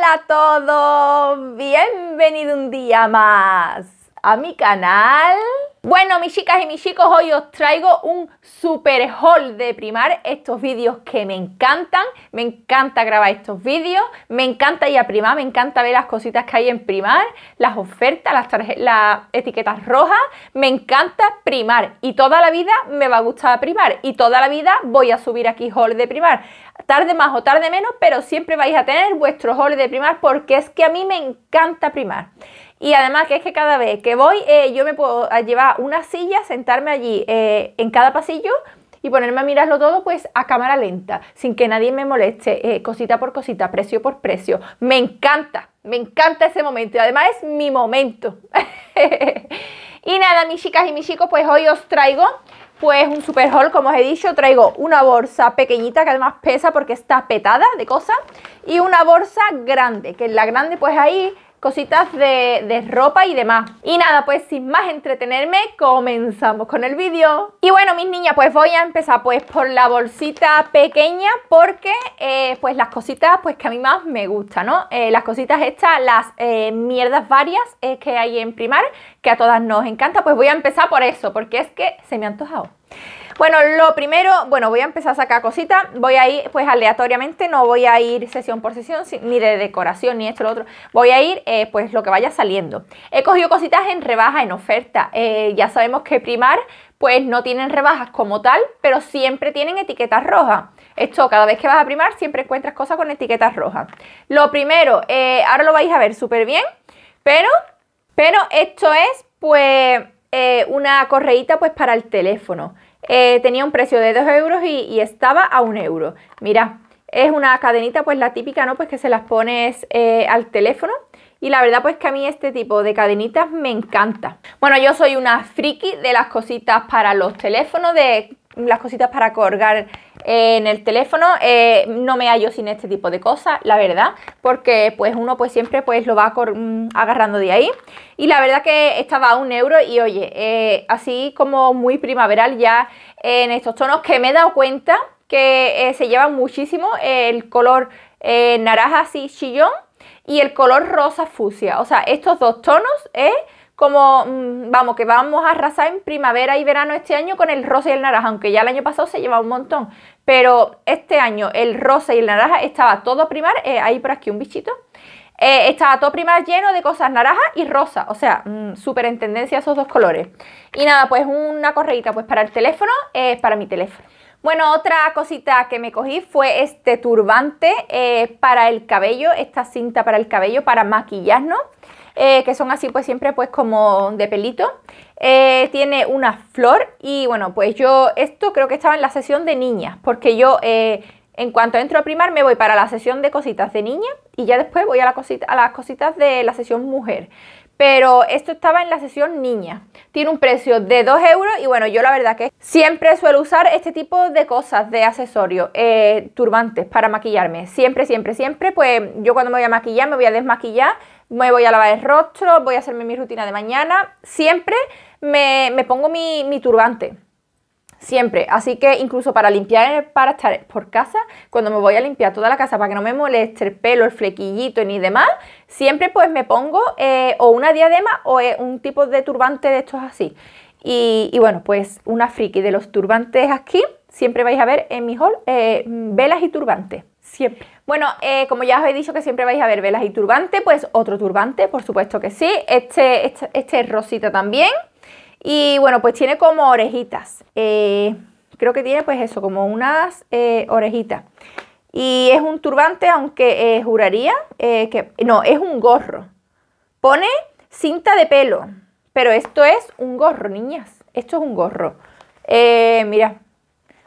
Hola a todos, bienvenido un día más a mi canal. Bueno, mis chicas y mis chicos, hoy os traigo un super haul de primar. Estos vídeos que me encantan, me encanta grabar estos vídeos, me encanta ir a primar, me encanta ver las cositas que hay en primar, las ofertas, las, las etiquetas rojas, me encanta primar y toda la vida me va a gustar primar y toda la vida voy a subir aquí haul de primar tarde más o tarde menos, pero siempre vais a tener vuestros goles de primar porque es que a mí me encanta primar. Y además que es que cada vez que voy eh, yo me puedo llevar una silla, sentarme allí eh, en cada pasillo y ponerme a mirarlo todo pues a cámara lenta, sin que nadie me moleste, eh, cosita por cosita, precio por precio. Me encanta, me encanta ese momento y además es mi momento. y nada, mis chicas y mis chicos, pues hoy os traigo pues un super haul, como os he dicho, traigo una bolsa pequeñita que además pesa porque está petada de cosas y una bolsa grande, que la grande pues ahí cositas de, de, ropa y demás. Y nada, pues sin más entretenerme, comenzamos con el vídeo. Y bueno, mis niñas, pues voy a empezar pues por la bolsita pequeña porque eh, pues las cositas pues que a mí más me gusta, ¿no? Eh, las cositas estas, las eh, mierdas varias que hay en Primar, que a todas nos encanta, pues voy a empezar por eso, porque es que se me ha antojado. Bueno, lo primero, bueno, voy a empezar a sacar cositas. Voy a ir, pues aleatoriamente, no voy a ir sesión por sesión, ni de decoración, ni esto, lo otro. Voy a ir, eh, pues, lo que vaya saliendo. He cogido cositas en rebaja, en oferta. Eh, ya sabemos que primar, pues, no tienen rebajas como tal, pero siempre tienen etiquetas rojas. Esto, cada vez que vas a primar, siempre encuentras cosas con etiquetas rojas. Lo primero, eh, ahora lo vais a ver súper bien, pero, pero esto es, pues, una correita pues, para el teléfono. Eh, tenía un precio de 2 euros y, estaba a 1 euro. Mira, es una cadenita, pues la típica, ¿no? Pues que se las pones eh, al teléfono. Y la verdad pues que a mí este tipo de cadenitas me encanta. Bueno, yo soy una friki de las cositas para los teléfonos, de las cositas para colgar en el teléfono. Eh, no me hallo sin este tipo de cosas, la verdad, porque pues uno pues siempre pues lo va mm, agarrando de ahí. Y la verdad que estaba a un euro y oye, eh, así como muy primaveral ya en estos tonos que me he dado cuenta que eh, se llevan muchísimo el color naranja así chillón y el color rosa fucsia. O sea, estos dos tonos ¿eh? como, mm, vamos, que vamos a arrasar en primavera y verano este año con el rosa y el naranja, aunque ya el año pasado se llevaba un montón. Pero este año el rosa y el naranja estaba todo primar, eh, ahí por aquí un bichito, eh, estaba todo primar lleno de cosas naranja y rosa, o sea, mm, superintendencia súper tendencia esos dos colores. Y nada, pues una correita pues para el teléfono, es eh, para mi teléfono. Bueno, otra cosita que me cogí fue este turbante para el cabello, esta cinta para el cabello, para maquillarnos. Eh, que son así pues siempre pues como de pelito. Eh, tiene una flor y bueno, pues yo esto creo que estaba en la sesión de niñas, porque yo eh, en cuanto entro a primar me voy para la sesión de cositas de niña y ya después voy a, a las cositas de la sesión mujer. Pero esto estaba en la sesión niña. Tiene un precio de 2 euros y bueno, yo la verdad que siempre suelo usar este tipo de cosas, de accesorios, turbantes para maquillarme. Siempre, siempre, siempre. Pues yo cuando me voy a maquillar me voy a desmaquillar me voy a lavar el rostro, voy a hacerme mi rutina de mañana. Siempre me, pongo mi, turbante siempre. Así que incluso para limpiar, para estar por casa, cuando me voy a limpiar toda la casa para que no me moleste el pelo, el flequillito ni demás, siempre pues me pongo eh, o una diadema o eh, un tipo de turbante de estos así. Y, bueno, pues una friki de los turbantes aquí, siempre vais a ver en mi haul eh, velas y turbantes, siempre. Bueno, eh, como ya os he dicho que siempre vais a ver velas y turbante, pues otro turbante, por supuesto que sí. Este, este, este es rosita también. Y bueno, pues tiene como orejitas. Eh, creo que tiene pues eso, como unas eh, orejitas. Y es un turbante, aunque juraría que... No, es un gorro. Pone cinta de pelo, pero esto es un gorro, niñas. Esto es un gorro. mira,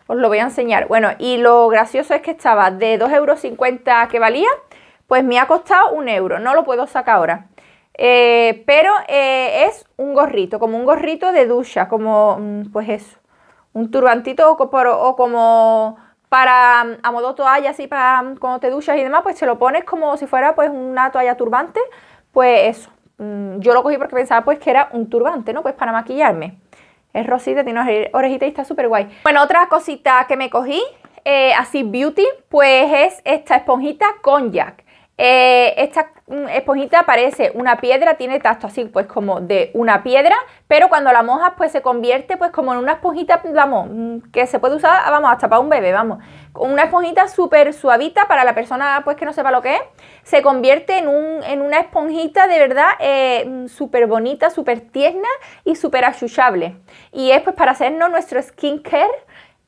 os lo voy a enseñar. Bueno, y lo gracioso es que estaba de 2,50 euros que valía, pues me ha costado un euro. No lo puedo sacar ahora. Eh, pero eh, es un gorrito, como un gorrito de ducha, como mm, pues eso, un turbantito o, como para mm, a modo toalla, así para mm, cuando te duchas y demás, pues se lo pones como si fuera pues una toalla turbante, pues eso. Yo lo cogí porque pensaba pues que era un turbante, ¿no? Pues para maquillarme. Es rosita, tiene orejita y está súper guay. Bueno, otra cosita que me cogí, eh, así beauty, pues es esta esponjita con Jack. Eh, esta mm, esponjita parece una piedra, tiene tacto así pues como de una piedra, pero cuando la mojas pues se convierte pues como en una esponjita, vamos, mm, que se puede usar, ah, vamos, hasta para un bebé, vamos. Una esponjita súper suavita para la persona pues que no sepa lo que es, se convierte en, un, en una esponjita de verdad eh, mm, súper bonita, súper tierna y súper achuchable. Y es pues para hacernos nuestro skincare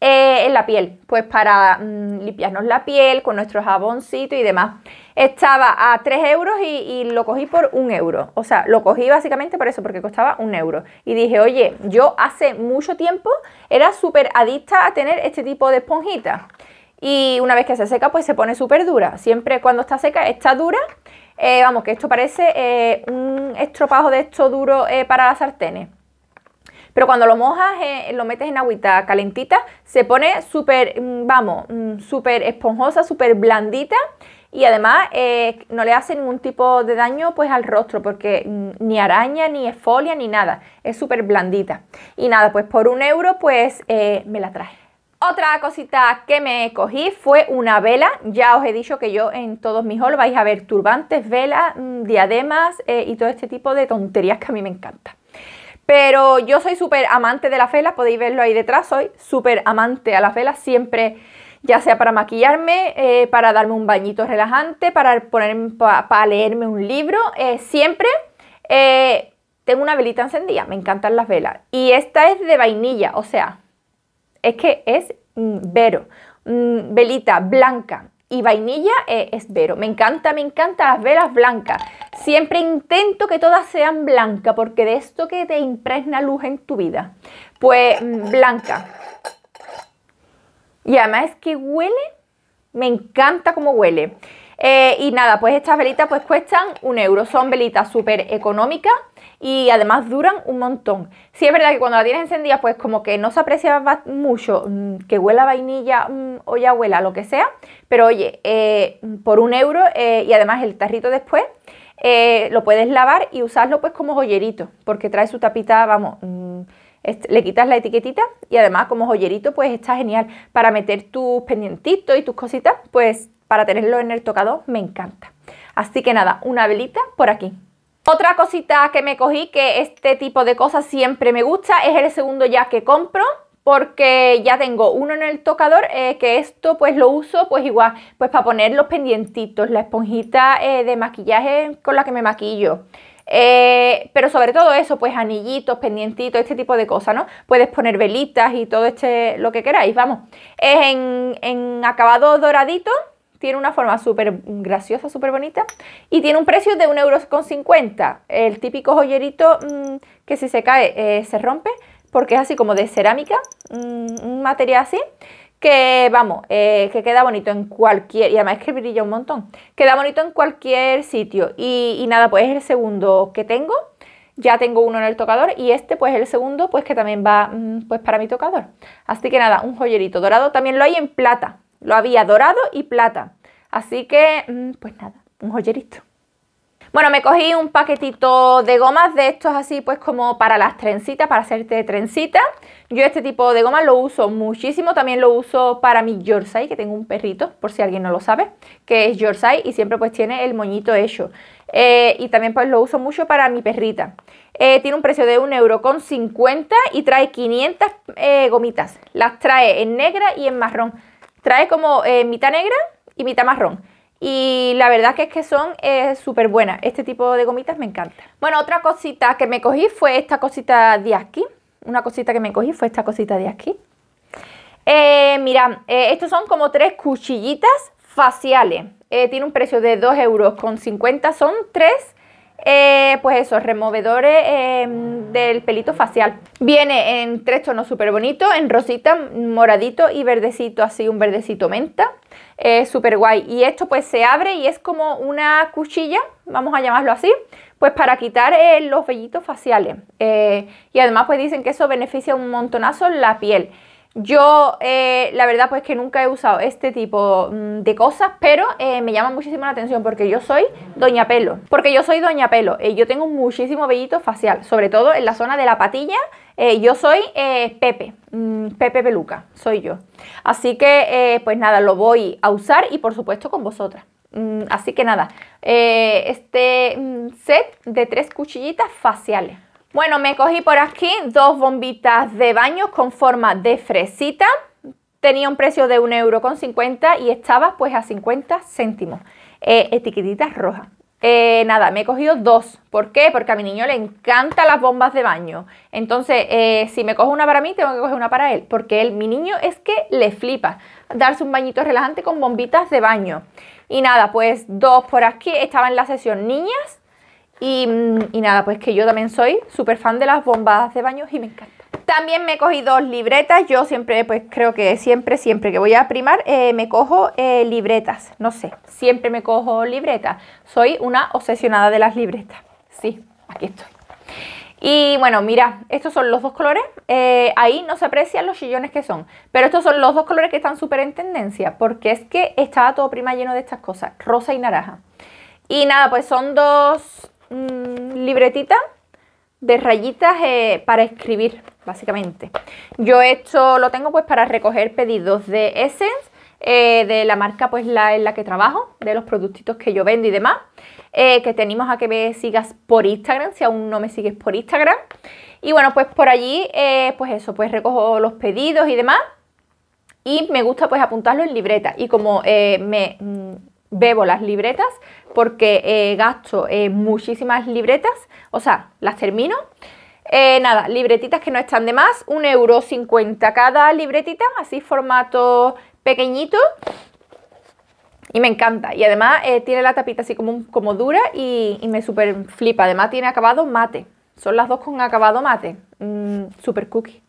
eh, en la piel, pues para mm, limpiarnos la piel con nuestro jaboncito y demás. Estaba a 3 euros y, lo cogí por 1 euro. O sea, lo cogí básicamente por eso, porque costaba 1 euro. Y dije, oye, yo hace mucho tiempo era súper adicta a tener este tipo de esponjita. Y una vez que se seca, pues se pone súper dura. Siempre cuando está seca, está dura. Eh, vamos, que esto parece eh, un estropajo de esto duro para sartenes. Pero cuando lo mojas, eh, lo metes en agüita calentita, se pone súper, mm, vamos, mm, súper esponjosa, súper blandita y además eh, no le hace ningún tipo de daño pues al rostro porque mm, ni araña ni esfolia ni nada es súper blandita y nada pues por un euro pues eh, me la traje otra cosita que me cogí fue una vela. Ya os he dicho que yo en todos mis hauls vais a ver turbantes, velas, diademas y todo este tipo de tonterías que a mí me encanta. Pero yo soy súper amante de las velas, podéis verlo ahí detrás, soy súper amante a las velas, siempre, ya sea para maquillarme, eh, para darme un bañito relajante, para, poner, para, leerme un libro, eh, siempre eh, tengo una velita encendida, me encantan las velas. Y esta es de vainilla, o sea, es que es mm, vero, mm, velita blanca, y vainilla eh, es Vero. Me encanta, me encanta las velas blancas. Siempre intento que todas sean blancas porque de esto que te impregna luz en tu vida. Pues mm, blanca. Y además es que huele, me encanta cómo huele. Eh, y nada, pues estas velitas pues cuestan un euro. Son velitas súper económicas y además duran un montón. Sí es verdad que cuando la tienes encendida pues como que no se aprecia mucho mm, que huela vainilla mm, o ya huela, lo que sea, pero oye, eh, por un euro eh, y además el tarrito después eh, lo puedes lavar y usarlo pues como joyerito, porque trae su tapita, vamos... Mm, le quitas la etiquetita y además como joyerito pues está genial para meter tus pendientitos y tus cositas, pues para tenerlo en el tocador me encanta. Así que nada, una velita por aquí. Otra cosita que me cogí, que este tipo de cosas siempre me gusta, es el segundo ya que compro porque ya tengo uno en el tocador eh, que esto pues lo uso pues igual pues para poner los pendientitos, la esponjita eh, de maquillaje con la que me maquillo. Eh, pero sobre todo eso, pues anillitos, pendientitos, este tipo de cosas, ¿no? Puedes poner velitas y todo este, lo que queráis, vamos. Es en acabado doradito tiene una forma súper graciosa, súper bonita y tiene un precio de 1,50€. El típico joyerito mm, que si se cae eh, se rompe porque es así como de cerámica, mm, un material así que vamos, eh, que queda bonito en cualquier, y además es que brilla un montón, queda bonito en cualquier sitio. Y, y, nada, pues es el segundo que tengo, ya tengo uno en el tocador y este pues es el segundo pues que también va mm, pues para mi tocador. Así que nada, un joyerito dorado, también lo hay en plata, lo había dorado y plata. Así que, mm, pues nada, un joyerito. Bueno, me cogí un paquetito de gomas de estos así pues como para las trencitas, para hacerte trencita. Yo este tipo de gomas lo uso muchísimo, también lo uso para mi Yorkshire, que tengo un perrito, por si alguien no lo sabe, que es Yorkshire y siempre pues tiene el moñito hecho. Eh, y también pues lo uso mucho para mi perrita. Eh, tiene un precio de 1,50€ y trae 500 eh, gomitas. Las trae en negra y en marrón. Trae como mitad negra y mitad marrón. Y la verdad que es que son eh, súper buenas. Este tipo de gomitas me encanta. Bueno, otra cosita que me cogí fue esta cosita de aquí. Una cosita que me cogí fue esta cosita de aquí. Eh, mirad, eh, estos son como tres cuchillitas faciales. Eh, tiene un precio de 2 euros. con Son tres eh, pues eso, removedores em, del pelito facial. Viene en tres tonos súper bonitos, en rosita, moradito y verdecito, así un verdecito menta. súper guay. Y esto pues se abre y es como una cuchilla, vamos a llamarlo así, pues para quitar eh, los vellitos faciales. Eh, y además pues dicen que eso beneficia un montonazo la piel. Yo, eh, la verdad, pues que nunca he usado este tipo mm, de cosas, pero eh, me llama muchísimo la atención porque yo soy doña pelo. Porque yo soy doña pelo. y eh, yo tengo muchísimo vellito facial, sobre todo en la zona de la patilla. yo soy Pepe, mm, Pepe Peluca, soy yo. Así que, pues nada, lo voy a usar y por supuesto con vosotras. Mm, así que nada, este set de tres cuchillitas faciales. Bueno, me cogí por aquí dos bombitas de baño con forma de fresita. Tenía un precio de 1,50€ y estaba pues a 50 céntimos. Eh, etiquetitas rojas. Eh, nada, me he cogido dos. ¿Por qué? Porque a mi niño le encantan las bombas de baño. Entonces, eh, si me cojo una para mí, tengo que coger una para él. Porque él, mi niño es que le flipa darse un bañito relajante con bombitas de baño. Y nada, pues dos por aquí. Estaba en la sesión niñas y, nada, pues que yo también soy súper fan de las bombadas de baños y me encanta. También me he cogido dos libretas. Yo siempre, pues creo que siempre, siempre que voy a primar, eh, me cojo eh, libretas. No sé, siempre me cojo libretas. Soy una obsesionada de las libretas. Sí, aquí estoy. Y bueno, mira, estos son los dos colores. Eh, ahí no se aprecian los chillones que son. Pero estos son los dos colores que están súper en tendencia. Porque es que estaba todo prima lleno de estas cosas. Rosa y naranja. Y nada, pues son dos Mm, libretita de rayitas eh, para escribir, básicamente. Yo esto lo tengo pues para recoger pedidos de Essence, eh, de la marca pues la en la que trabajo, de los productitos que yo vendo y demás. Eh, que tenemos a que me sigas por Instagram, si aún no me sigues por Instagram. Y bueno, pues por allí, pues eso, pues recojo los pedidos y demás. Y me gusta pues apuntarlo en libreta. Y como me mm, bebo las libretas, porque eh, gasto eh, muchísimas libretas, o sea, las termino. Eh, nada, libretitas que no están de más, 1,50€ cada libretita, así formato pequeñito. Y me encanta. Y además tiene la tapita así como, como dura y, me súper flipa. Además tiene acabado mate. Son las dos con acabado mate. super cookie.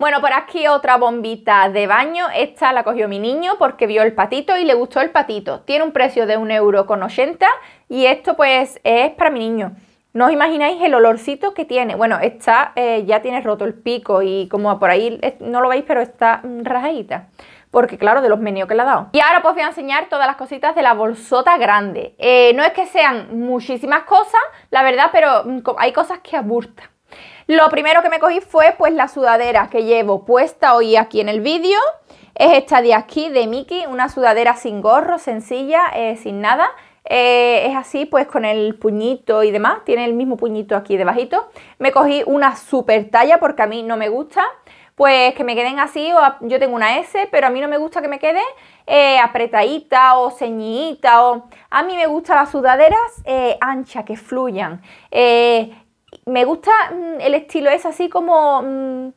Bueno, por aquí otra bombita de baño. Esta la cogió mi niño porque vio el patito y le gustó el patito. Tiene un precio de 1,80€ y esto pues es para mi niño. No os imagináis el olorcito que tiene. Bueno, está, eh, ya tiene roto el pico y como por ahí, no lo veis, pero está rajadita. Porque claro, de los meneos que le ha dado. Y ahora pues voy a enseñar todas las cositas de la bolsota grande. Eh, no es que sean muchísimas cosas, la verdad, pero mm, hay cosas que aburtan. Lo primero que me cogí fue pues la sudadera que llevo puesta hoy aquí en el vídeo. Es esta de aquí de Miki, una sudadera sin gorro, sencilla, eh, sin nada. Eh, es así pues con el puñito y demás, tiene el mismo puñito aquí debajito. Me cogí una super talla porque a mí no me gusta pues que me queden así, yo tengo una S, pero a mí no me gusta que me quede eh, apretadita o ceñita o a mí me gustan las sudaderas anchas, que fluyan, me gusta mm, el estilo, es así como mm,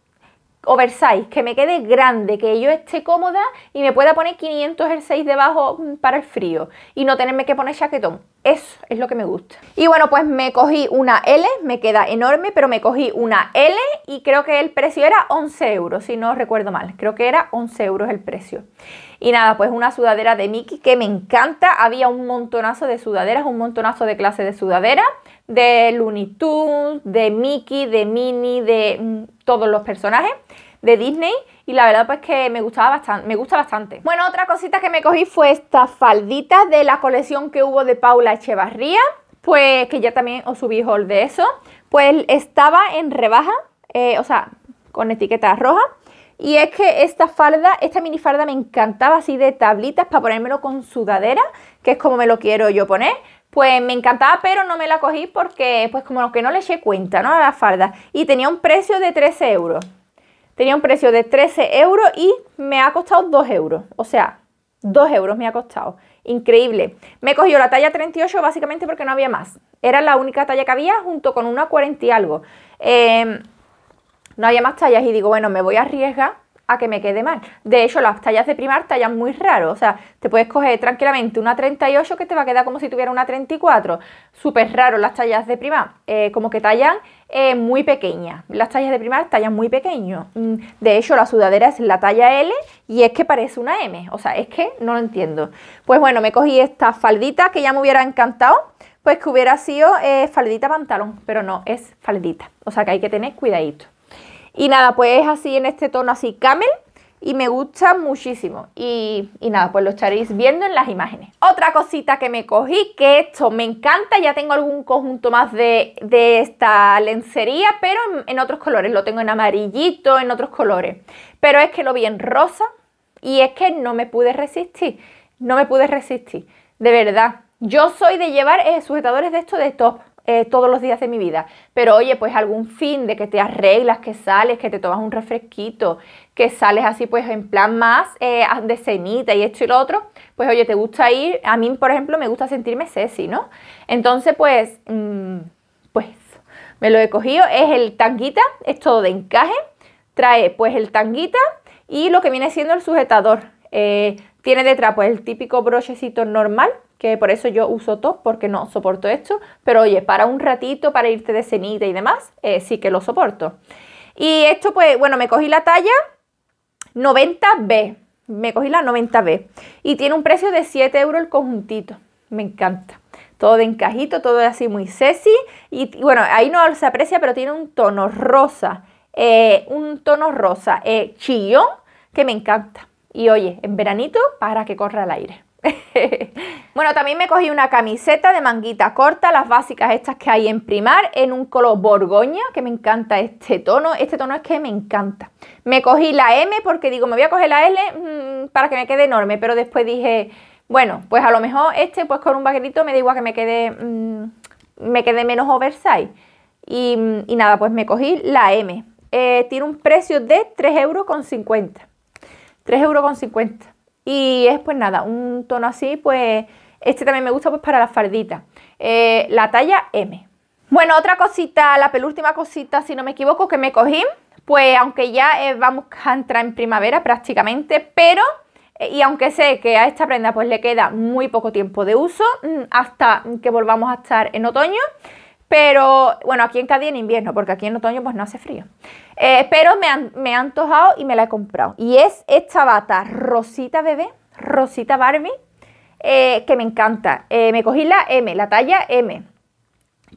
oversize, que me quede grande, que yo esté cómoda y me pueda poner 500 6 debajo mm, para el frío y no tenerme que poner chaquetón. Eso es lo que me gusta. Y bueno, pues me cogí una L, me queda enorme, pero me cogí una L y creo que el precio era 11 euros, si no recuerdo mal. Creo que era 11 euros el precio. Y nada, pues una sudadera de Mickey que me encanta. Había un montonazo de sudaderas, un montonazo de clases de sudadera de Looney Tunes, de Mickey, de Minnie, de mm, todos los personajes de Disney y la verdad pues que me gustaba bastante, me gusta bastante. Bueno, otra cosita que me cogí fue esta faldita de la colección que hubo de Paula Echevarría, pues que ya también os subí haul de eso, pues estaba en rebaja, eh, o sea, con etiqueta roja. Y es que esta falda, esta mini falda me encantaba así de tablitas para ponérmelo con sudadera, que es como me lo quiero yo poner pues me encantaba, pero no me la cogí porque, pues como que no le eché cuenta, ¿no? A la falda. Y tenía un precio de 13 euros. Tenía un precio de 13 euros y me ha costado 2 euros. O sea, 2 euros me ha costado. Increíble. Me cogió la talla 38 básicamente porque no había más. Era la única talla que había junto con una 40 y algo. Em, no había más tallas y digo, bueno, me voy a arriesgar a que me quede mal. De hecho, las tallas de primar tallan muy raro. O sea, te puedes coger tranquilamente una 38 que te va a quedar como si tuviera una 34. Súper raro las tallas de primar. Eh, como que tallan eh, muy pequeñas. Las tallas de primar tallan muy pequeños. Mm, de hecho, la sudadera es la talla L y es que parece una M. O sea, es que no lo entiendo. Pues bueno, me cogí esta faldita que ya me hubiera encantado. Pues que hubiera sido eh, faldita pantalón, pero no, es faldita. O sea que hay que tener cuidadito. Y nada, pues es así en este tono así camel y me gusta muchísimo. Y, nada, pues lo estaréis viendo en las imágenes. Otra cosita que me cogí, que esto me encanta, ya tengo algún conjunto más de, esta lencería, pero en, otros colores, lo tengo en amarillito, en otros colores. Pero es que lo vi en rosa y es que no me pude resistir, no me pude resistir, de verdad. Yo soy de llevar eh, sujetadores de esto de top, eh, todos los días de mi vida. Pero oye, pues algún fin de que te arreglas, que sales, que te tomas un refresquito, que sales así pues en plan más eh, de cenita y esto y lo otro, pues oye, te gusta ir, a mí por ejemplo me gusta sentirme sexy, ¿no? Entonces pues, mm, pues me lo he cogido, es el tanguita, es todo de encaje, trae pues el tanguita y lo que viene siendo el sujetador. Eh, tiene detrás pues el típico brochecito normal que por eso yo uso top porque no soporto esto, pero oye, para un ratito, para irte de cenita y demás, eh, sí que lo soporto. Y esto pues, bueno, me cogí la talla 90B, me cogí la 90B y tiene un precio de 7 euros el conjuntito, me encanta. Todo de encajito, todo así muy sexy y bueno, ahí no se aprecia, pero tiene un tono rosa, eh, un tono rosa eh, chillón que me encanta. Y oye, en veranito para que corra el aire. bueno, también me cogí una camiseta de manguita corta, las básicas estas que hay en primar, en un color borgoña, que me encanta este tono. Este tono es que me encanta. Me cogí la M porque digo, me voy a coger la L mm, para que me quede enorme, pero después dije, bueno, pues a lo mejor este, pues con un vaquerito me da igual que me quede, mm, me quede menos oversize. Mm, y, nada, pues me cogí la M. Eh, tiene un precio de 3,50 euros. 3,50 euros. Y es pues nada, un tono así, pues este también me gusta pues para las farditas. Eh, la talla M. Bueno, otra cosita, la penúltima cosita, si no me equivoco, que me cogí, pues aunque ya eh, vamos a entrar en primavera prácticamente, pero, eh, y aunque sé que a esta prenda pues le queda muy poco tiempo de uso, mm, hasta que volvamos a estar en otoño, pero bueno, aquí en Cádiz en invierno, porque aquí en otoño pues no hace frío. Eh, pero me, han, ha antojado y me la he comprado. Y es esta bata Rosita Bebé, Rosita Barbie, eh, que me encanta. Eh, me cogí la M, la talla M,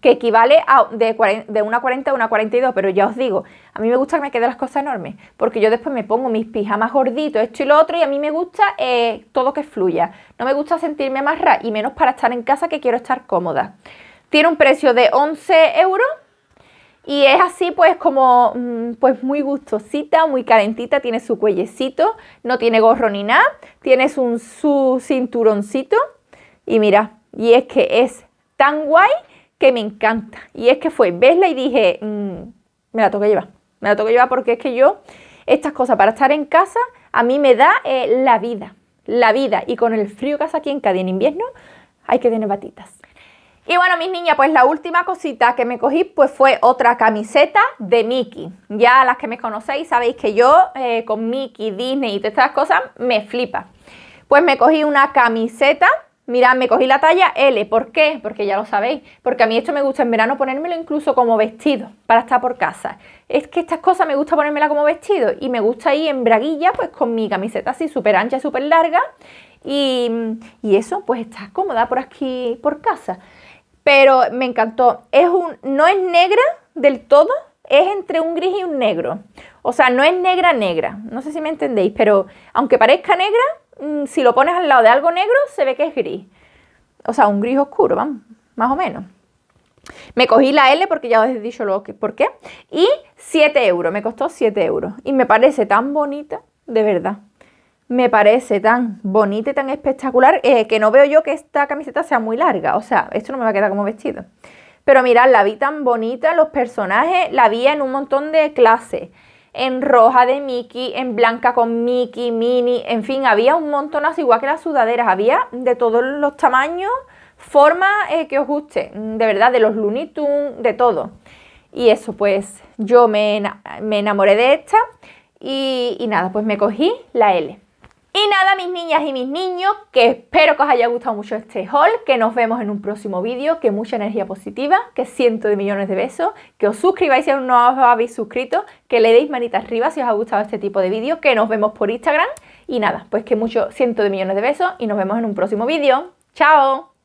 que equivale a de, 40, de 1,40 a 1,42, pero ya os digo, a mí me gusta que me queden las cosas enormes, porque yo después me pongo mis pijamas gorditos, esto y lo otro, y a mí me gusta todo que fluya. No me gusta sentirme más ra y menos para estar en casa que quiero estar cómoda. Tiene un precio de 11 euros. Y es así pues como mm, pues muy gustosita, muy calentita, tiene su cuellecito, no tiene gorro ni nada, Tiene su cinturoncito y mira, y es que es tan guay que me encanta. Y es que fue vesla y dije, mm, me la tengo que llevar, me la tengo que llevar porque es que yo estas cosas para estar en casa a mí me da eh, la vida, la vida y con el frío que hace aquí en Cádiz en invierno hay que tener batitas. Y bueno, mis niñas, pues la última cosita que me cogí pues fue otra camiseta de Mickey. Ya las que me conocéis sabéis que yo eh, con Mickey, Disney y todas estas cosas me flipa. Pues me cogí una camiseta, mirad, me cogí la talla L. ¿Por qué? Porque ya lo sabéis. Porque a mí esto me gusta en verano ponérmelo incluso como vestido para estar por casa. Es que estas cosas me gusta ponérmela como vestido y me gusta ir en braguilla pues con mi camiseta así súper ancha, súper larga. Y, y eso, pues está cómoda por aquí, por casa pero me encantó. Es un, no es negra del todo, es entre un gris y un negro. O sea, no es negra negra, no sé si me entendéis, pero aunque parezca negra, mm, si lo pones al lado de algo negro, se ve que es gris. O sea, un gris oscuro, más o menos. Me cogí la L porque ya os he dicho lo que, por qué. Y 7 euros, me costó 7 euros. Y me parece tan bonita, de verdad me parece tan bonita y tan espectacular eh, que no veo yo que esta camiseta sea muy larga. O sea, esto no me va a quedar como vestido. Pero mirad, la vi tan bonita, los personajes, la vi en un montón de clases. En roja de Mickey, en blanca con Mickey, Mini, en fin, había un montón así igual que las sudaderas, había de todos los tamaños, formas eh, que os guste, de verdad, de los Looney Tunes, de todo. Y eso, pues yo me, enamoré de esta y nada, pues me cogí la L. Y nada, mis niñas y mis niños, que espero que os haya gustado mucho este haul, que nos vemos en un próximo vídeo, que mucha energía positiva, que cientos de millones de besos, que os suscribáis si aún no os habéis suscrito, que le deis manita arriba si os ha gustado este tipo de vídeos, que nos vemos por Instagram y nada, pues que muchos cientos de millones de besos y nos vemos en un próximo vídeo. ¡Chao!